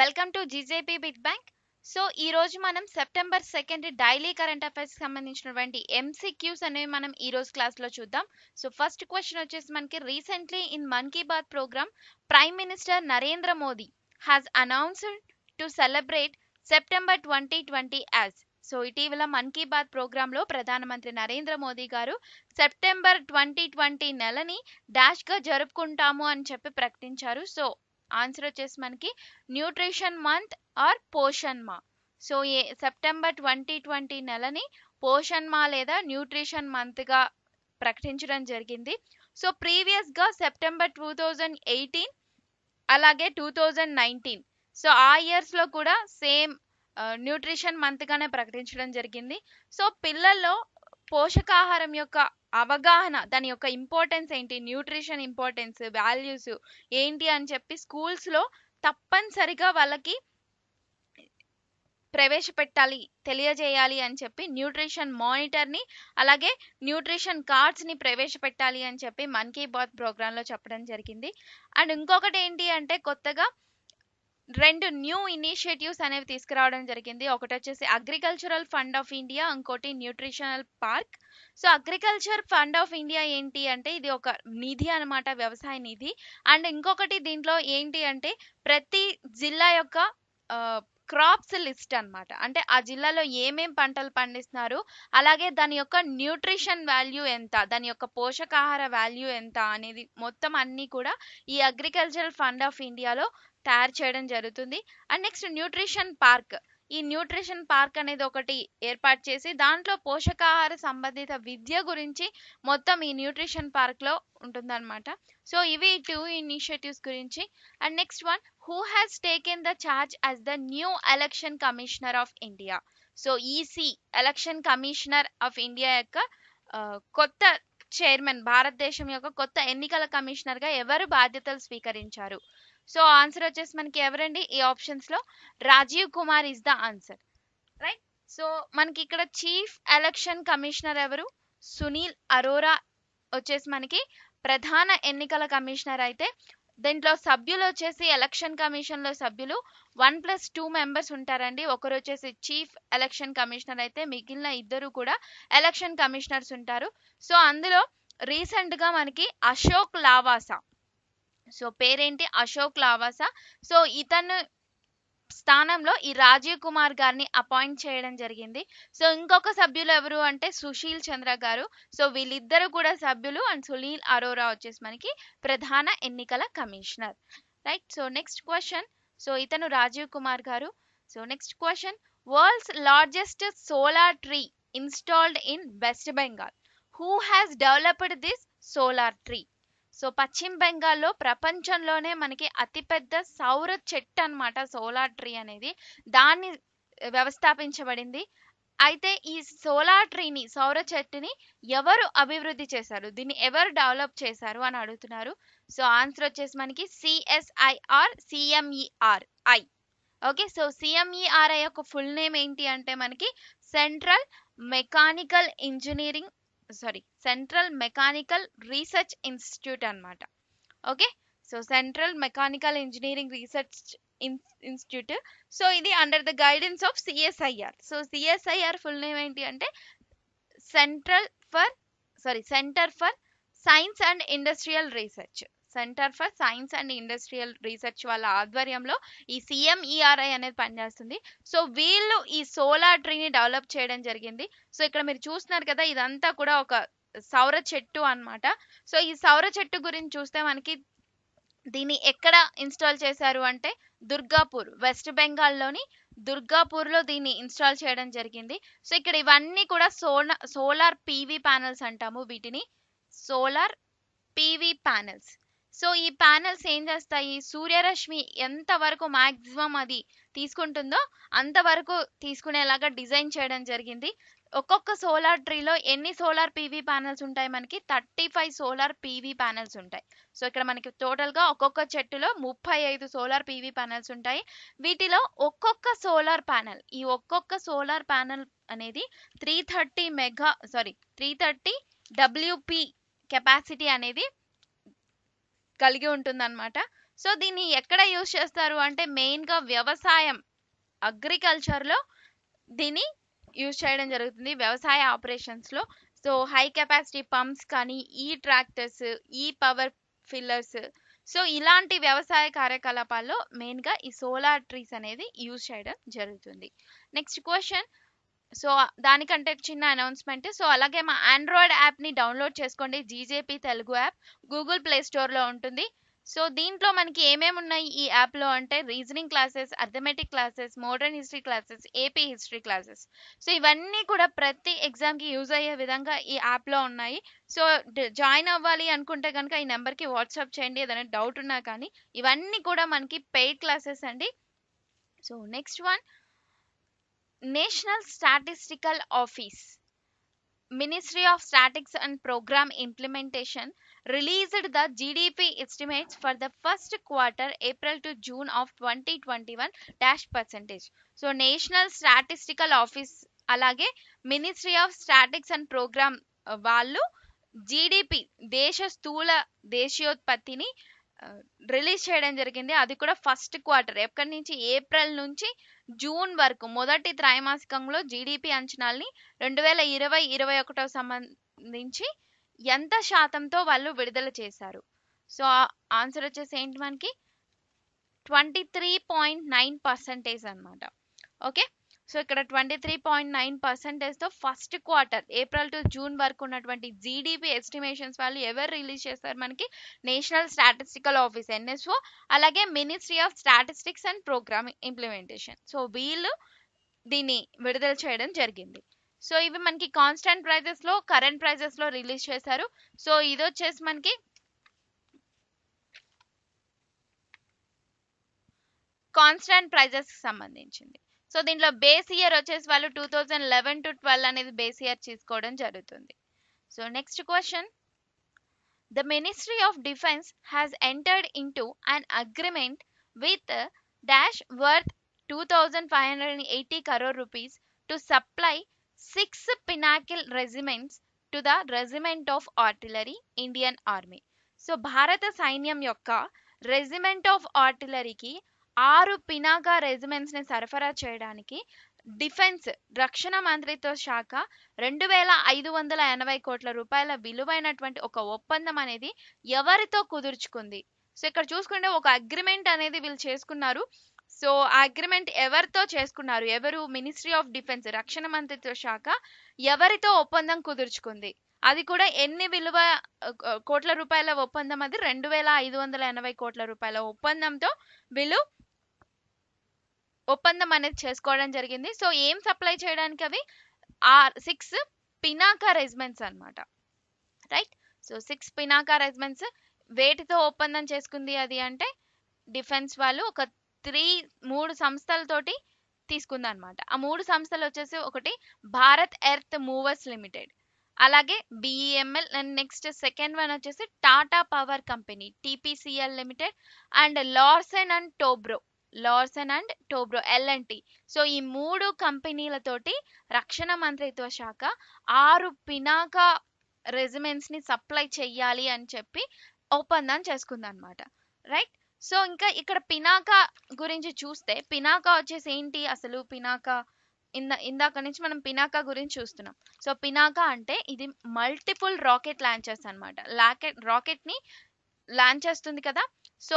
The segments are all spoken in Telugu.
Welcome to GJP big bank so ఈ రోజు మనం September second daily current affairs సంబంధించినటువంటి ఎంసీక్యూస్ అనేవి మనం ఈ రోజు క్లాస్లో చూద్దాం సో ఫస్ట్ క్వశ్చన్ వచ్చేసి మనకి recently in Mann Ki Baat programme prime minister Narendra Modi has announced to celebrate September twenty twenty as so ఇటీవల మన్ కీ బాత్ ప్రోగ్రాంలో ప్రధానమంత్రి నరేంద్ర మోదీ గారు సెప్టెంబర్ ట్వంటీ ట్వంటీ నెలని డాష్గా జరుపుకుంటాము అని చెప్పి ప్రకటించారు సో ఆన్సర్ వచ్చేసి మనకి nutrition month or Poshan Maah so ఏ సెప్టెంబర్ ట్వంటీ ట్వంటీ నెలని పోషన్ మా లేదా న్యూట్రిషన్ మంత్గా ప్రకటించడం జరిగింది సో ప్రీవియస్గా సెప్టెంబర్ టూ థౌజండ్ ఎయిటీన్ అలాగే టూ థౌజండ్ నైన్టీన్ సో ఆ ఇయర్స్లో కూడా సేమ్ న్యూట్రిషన్ మంత్గానే ప్రకటించడం జరిగింది సో పిల్లల్లో పోషకాహారం యొక్క అవగాహన దాని యొక్క ఇంపార్టెన్స్ ఏంటి న్యూట్రిషన్ ఇంపార్టెన్స్ వాల్యూస్ ఏంటి అని చెప్పి స్కూల్స్లో తప్పనిసరిగా వాళ్ళకి ప్రవేశపెట్టాలి తెలియజేయాలి అని చెప్పి న్యూట్రిషన్ మానిటర్ని అలాగే న్యూట్రిషన్ కార్డ్స్ని ప్రవేశపెట్టాలి అని చెప్పి మన్ కీ బాత్ ప్రోగ్రాంలో చెప్పడం జరిగింది అండ్ ఇంకొకటి ఏంటి అంటే కొత్తగా రెండు న్యూ ఇనిషియేటివ్స్ అనేవి తీసుకురావడం జరిగింది ఒకటి వచ్చేసి అగ్రికల్చరల్ ఫండ్ ఆఫ్ ఇండియా ఇంకోటి nutritional park so agriculture fund of India ఏంటి అంటే ఇది ఒక నిధి అనమాట వ్యవసాయ నిధి అండ్ ఇంకొకటి దీంట్లో ఏంటి అంటే ప్రతి జిల్లా యొక్క క్రాప్స్ లిస్ట్ అనమాట అంటే ఆ జిల్లాలో ఏమేం పంటలు పండిస్తున్నారు అలాగే దాని యొక్క న్యూట్రిషన్ వాల్యూ ఎంత దాని యొక్క పోషకాహార వాల్యూ ఎంత అనేది మొత్తం అన్నీ కూడా ఈ అగ్రికల్చరల్ ఫండ్ ఆఫ్ ఇండియాలో తయారు చేయడం జరుగుతుంది అండ్ నెక్స్ట్ న్యూట్రిషన్ పార్క్ ఈ న్యూట్రిషన్ పార్క్ అనేది ఒకటి ఏర్పాటు చేసి దాంట్లో పోషకాహార సంబంధిత విద్య గురించి మొత్తం ఈ న్యూట్రిషన్ పార్క్లో ఉంటుందన్నమాట సో ఇవి టూ ఇనిషియేటివ్స్ గురించి and next one who has taken the charge as the new election commissioner of India. So EC election commissioner of India యొక్క కొత్త చైర్మన్ భారతదేశం యొక్క కొత్త ఎన్నికల కమిషనర్ గా ఎవరు బాధ్యతలు స్వీకరించారు సో ఆన్సర్ వచ్చేసి మనకి ఎవరండి ఈ ఆప్షన్స్లో Rajiv Kumar is the answer right so మనకి ఇక్కడ చీఫ్ ఎలక్షన్ కమిషనర్ ఎవరు సునీల్ అరోరా వచ్చేసి మనకి ప్రధాన ఎన్నికల కమిషనర్ అయితే దీంట్లో సభ్యులు వచ్చేసి ఎలక్షన్ కమిషన్లో సభ్యులు వన్ ప్లస్ టూ మెంబర్స్ ఉంటారండి ఒకరు వచ్చేసి చీఫ్ ఎలక్షన్ కమిషనర్ అయితే మిగిలిన ఇద్దరు కూడా ఎలక్షన్ కమిషనర్స్ ఉంటారు సో అందులో రీసెంట్గా మనకి అశోక్ లావాసా సో పేరేంటి అశోక్ లావాసా సో ఇతను స్థానంలో ఈ రాజీవ్ కుమార్ గారిని అపాయింట్ చేయడం జరిగింది సో ఇంకొక సభ్యులు ఎవరు అంటే సుశీల్ చంద్ర గారు సో వీళ్ళిద్దరు కూడా సభ్యులు అండ్ సునీల్ అరోరా వచ్చేసి మనకి ప్రధాన ఎన్నికల commissioner right so next question so ఇతను రాజీవ్ కుమార్ గారు so next question world's largest solar tree installed in West Bengal who has developed this solar tree so పశ్చిమ బెంగాల్లో ప్రపంచంలోనే మనకి అతిపెద్ద సౌర చెట్టు అనమాట సోలార్ ట్రీ అనేది దాన్ని వ్యవస్థాపించబడింది అయితే ఈ సోలార్ ట్రీని సౌర చెట్టుని ఎవరు అభివృద్ధి చేశారు దీన్ని ఎవరు డెవలప్ చేశారు అని అడుగుతున్నారు సో ఆన్సర్ వచ్చేసి మనకి CSIR CMER I okay so CMERI యొక్క ఫుల్ నేమ్ ఏంటి అంటే మనకి central mechanical engineering sorry central mechanical research institute అనమాట okay so central mechanical engineering research institute so ఇది under the guidance of CSIR so CSIR full name ఏంటి అంటే central for sorry centre for science and industrial research centre for science and industrial research వాళ్ళ ఆధ్వర్యంలో ఈ సిఎంఈఆర్ఐ అనేది పనిచేస్తుంది సో వీళ్ళు ఈ సోలార్ ట్రీని డెవలప్ చేయడం జరిగింది సో ఇక్కడ మీరు చూస్తున్నారు కదా ఇదంతా కూడా ఒక సౌర చెట్టు అనమాట సో ఈ సౌర చెట్టు గురించి చూస్తే మనకి దీన్ని ఎక్కడ ఇన్స్టాల్ చేశారు అంటే దుర్గాపూర్ వెస్ట్ బెంగాల్లోని దుర్గాపూర్లో దీన్ని ఇన్స్టాల్ చేయడం జరిగింది సో ఇక్కడ ఇవన్నీ కూడా సోలార్ సోలార్ పీవీ ప్యానెల్స్ అంటాము వీటిని సోలార్ పీవీ ప్యానెల్స్ సో ఈ ప్యానెల్స్ ఏం చేస్తాయి సూర్యరశ్మి ఎంతవరకు మ్యాక్సిమం అది తీసుకుంటుందో అంతవరకు తీసుకునేలాగా డిజైన్ చేయడం జరిగింది ఒక్కొక్క సోలార్ ట్రీలో ఎన్ని సోలార్ పీవీ ప్యానెల్స్ ఉంటాయి మనకి thirty five solar PV panels ఉంటాయి సో ఇక్కడ మనకి టోటల్గా ఒక్కొక్క చెట్టులో ముప్పై ఐదు సోలార్ పీవీ ప్యానెల్స్ ఉంటాయి వీటిలో ఒక్కొక్క సోలార్ ప్యానెల్ ఈ ఒక్కొక్క సోలార్ ప్యానెల్ అనేది three thirty mega sorry three thirty WP capacity అనేది కలిగి ఉంటుందన్నమాట సో దీన్ని ఎక్కడ యూజ్ చేస్తారు అంటే మెయిన్గా వ్యవసాయం అగ్రికల్చర్లో దీన్ని యూజ్ చేయడం జరుగుతుంది వ్యవసాయ ఆపరేషన్స్లో సో హై కెపాసిటీ పంప్స్ కానీ ఈ ట్రాక్టర్స్ ఈ పవర్ ఫిల్లర్స్ సో ఇలాంటి వ్యవసాయ కార్యకలాపాల్లో మెయిన్గా ఈ సోలార్ ట్రీస్ అనేది యూజ్ చేయడం జరుగుతుంది నెక్స్ట్ క్వశ్చన్ సో దానికంటే చిన్న అనౌన్స్మెంట్ సో అలాగే మా ఆండ్రాయిడ్ యాప్ని డౌన్లోడ్ చేసుకోండి GJP Telugu app Google play స్టోర్లో ఉంటుంది సో దీంట్లో మనకి ఏమేమి ఉన్నాయి ఈ యాప్లో అంటే reasoning classes arithmetic classes modern history classes AP history classes so ఇవన్నీ కూడా ప్రతి ఎగ్జామ్కి యూజ్ అయ్యే విధంగా ఈ యాప్లో ఉన్నాయి సో జాయిన్ అవ్వాలి అనుకుంటే కనుక ఈ నెంబర్కి వాట్సాప్ చేయండి ఏదైనా డౌట్ ఉన్నా కానీ ఇవన్నీ కూడా మనకి పెయిడ్ క్లాసెస్ అండి so next one National Statistical Office Ministry of Statistics and Program Implementation released the GDP estimates for the first quarter April to June of 2021 dash percentage. National Statistical Office, alage Ministry of Statics and Program, programme వాళ్ళు జీడిపి దేశ స్థూల దేశీయోత్పత్తిని రిలీజ్ చేయడం జరిగింది అది కూడా ఫస్ట్ క్వార్టర్ ఎక్కడి నుంచి ఏప్రిల్ నుంచి జూన్ వరకు మొదటి త్రైమాసికంలో జీడిపి అంచనాల్ని రెండు వేల ఇరవై ఇరవై ఒకటో సంబంధించి ఎంత శాతంతో వాళ్ళు విడుదల చేశారు సో ఆన్సర్ వచ్చేసి ఏంటి మనకి twenty three point nine percentage అనమాట ఓకే సో ఇక్కడ ట్వంటీ త్రీ పాయింట్ నైన్ పర్సెంటేజ్తో first quarter April to June వరకు ఉన్నటువంటి జీడిపి ఎస్టిమేషన్స్ వాళ్ళు ఎవరు రిలీజ్ చేస్తారు మనకి నేషనల్ స్టాటిస్టికల్ ఆఫీస్ ఎన్ఎస్ఓ అలాగే ministry of statistics and programme implementation so వీళ్ళు దీన్ని విడుదల చేయడం జరిగింది సో ఇవి మనకి కాన్స్టెంట్ ప్రైజెస్లో కరెంట్ ప్రైజెస్లో రిలీజ్ చేశారు సో ఇది వచ్చేసి మనకి కాన్స్టెంట్ ప్రైజెస్కి సంబంధించింది సో దీంట్లో బేస్ ఇయర్ వచ్చేసి వాళ్ళు two thousand eleven to twelve అనేది బేస్ ఇయర్ తీసుకోవడం జరుగుతుంది so next question the ministry of defence has entered into an agreement with dash worth two thousand five hundred and eighty crore rupees to supply six pinnacle regiments to the regiment of artillery Indian army so భారత సైన్యం యొక్క రెజిమెంట్ ఆఫ్ ఆర్టిలరీకి ఆరు పినాకా రెజిమెంట్స్ని సరఫరా చేయడానికి డిఫెన్స్ రక్షణ మంత్రిత్వ శాఖ రెండు వేల ఐదు వందల ఎనభై కోట్ల రూపాయల విలువైనటువంటి ఒక ఒప్పందం అనేది ఎవరితో కుదుర్చుకుంది సో ఇక్కడ చూసుకుంటే ఒక అగ్రిమెంట్ అనేది వీళ్ళు చేసుకున్నారు సో ఆ అగ్రిమెంట్ ఎవరితో చేసుకున్నారు ఎవరు మినిస్ట్రీ ఆఫ్ డిఫెన్స్ రక్షణ మంత్రిత్వ శాఖ ఎవరితో ఒప్పందం కుదుర్చుకుంది అది కూడా ఎన్ని విలువ కోట్ల రూపాయల ఒప్పందం అది రెండు వేల ఐదు వందల ఎనభై కోట్ల రూపాయల ఒప్పందంతో వీళ్ళు ఒప్పందం అనేది చేసుకోవడం జరిగింది సో ఏం సప్లై చేయడానికి అవి ఆ సిక్స్ పినాకా రెజిమెంట్స్ అనమాట right so six Pinaka regiments వేటితో ఒప్పందం చేసుకుంది అది అంటే డిఫెన్స్ వాళ్ళు ఒక త్రీ మూడు సంస్థలతోటి తీసుకుందనమాట ఆ మూడు సంస్థలు వచ్చేసి ఒకటి భారత్ ఎర్త్ మూవర్స్ లిమిటెడ్ అలాగే BEML and next second one వచ్చేసి Tata power company TPCL limited and Larsen and Toubro Larsen and Toubro LNT so ఈ మూడు కంపెనీలతోటి రక్షణ మంత్రిత్వ శాఖ ఆరు పినాక రెజిమెంట్స్ని సప్లై చెయ్యాలి అని చెప్పి ఒప్పందం చేసుకుందనమాట రైట్ సో ఇంకా ఇక్కడ పినాక గురించి చూస్తే పినాక వచ్చేసి ఏంటి అసలు పినాక ఇందా ఇందాక నుంచి మనం పినాక గురించి చూస్తున్నాం సో పినాక అంటే ఇది మల్టిపుల్ రాకెట్ లాంచర్స్ అనమాట లాకెట్ రాకెట్ని లాంచ్ చేస్తుంది కదా సో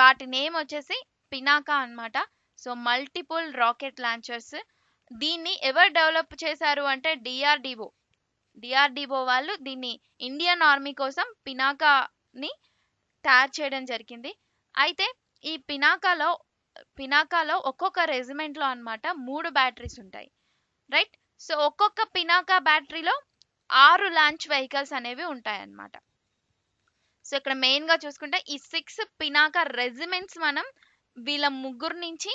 వాటి నేమ్ వచ్చేసి పినాకా అనమాట సో మల్టిపుల్ రాకెట్ లాంచర్స్ దీన్ని ఎవరు డెవలప్ చేశారు అంటే డిఆర్డిఓ డిఆర్డిఓ వాళ్ళు దీన్ని ఇండియన్ ఆర్మీ కోసం పినాకాని తయారు చేయడం జరిగింది అయితే ఈ పినాకాలో పినాకాలో ఒక్కొక్క రెజిమెంట్లో అనమాట మూడు బ్యాటరీస్ ఉంటాయి రైట్ సో ఒక్కొక్క పినాకా బ్యాటరీలో ఆరు లాంచ్ వెహికల్స్ అనేవి ఉంటాయన్నమాట సో ఇక్కడ మెయిన్గా చూసుకుంటే ఈ సిక్స్ పినాకా రెజిమెంట్స్ మనం వీళ్ళ ముగ్గురు నుంచి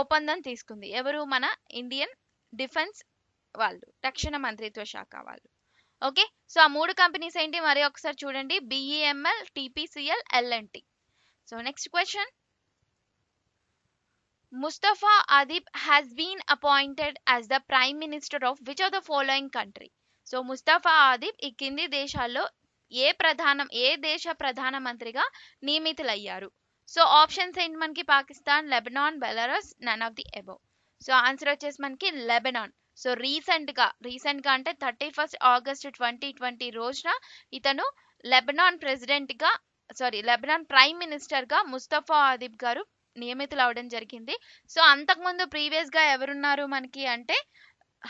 ఒప్పందం తీసుకుంది ఎవరు మన ఇండియన్ డిఫెన్స్ వాళ్ళు రక్షణ మంత్రిత్వ శాఖ వాళ్ళు ఓకే సో ఆ మూడు కంపెనీస్ ఏంటి మరి ఒకసారి చూడండి BEML TPCL LNT so next question Mustafa Adib has been appointed as the prime minister of which of the following country so Mustafa Adib ఈ కింది దేశాల్లో ఏ ప్రధానం ఏ దేశ ప్రధానమంత్రిగా నియమితులయ్యారు సో ఆప్షన్స్ ఏంటి మనకి Pakistan Lebanon Belarus none of the above so answer వచ్చేసి మనకి లెబనాన్ సో రీసెంట్గా రీసెంట్గా అంటే thirty first August twenty twenty రోజున ఇతను లెబనాన్ ప్రెసిడెంట్గా సారీ లెబనాన్ ప్రైమ్ మినిస్టర్గా ముస్తఫా ఆదిబ్ గారు నియమితులు అవడం జరిగింది సో అంతకుముందు ప్రీవియస్గా ఎవరున్నారు మనకి అంటే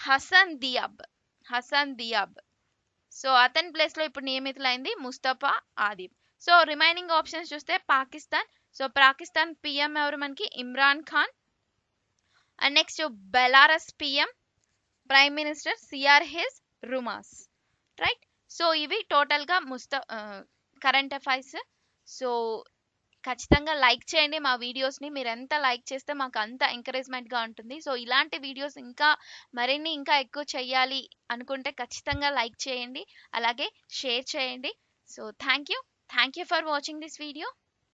Hassan Diab Hassan Diab so అతని ప్లేస్లో ఇప్పుడు నియమితులైంది Mustafa Adib so remaining options చూస్తే పాకిస్తాన్ సో పాకిస్తాన్ పిఎం ఎవరు మనకి Imran Khan and next Belarus PM prime minister సిఆర్ హిజ్ రుమాస్ రైట్ సో ఇవి టోటల్గా ముస్త కరెంట్ అఫైర్స్ సో ఖచ్చితంగా లైక్ చేయండి మా వీడియోస్ని మీరు ఎంత లైక్ చేస్తే మాకు అంత ఎంకరేజ్మెంట్గా ఉంటుంది సో ఇలాంటి వీడియోస్ ఇంకా మరిన్ని ఇంకా ఎక్కువ చేయాలి అనుకుంటే ఖచ్చితంగా లైక్ చేయండి అలాగే షేర్ చేయండి so thank you thank you for watching this video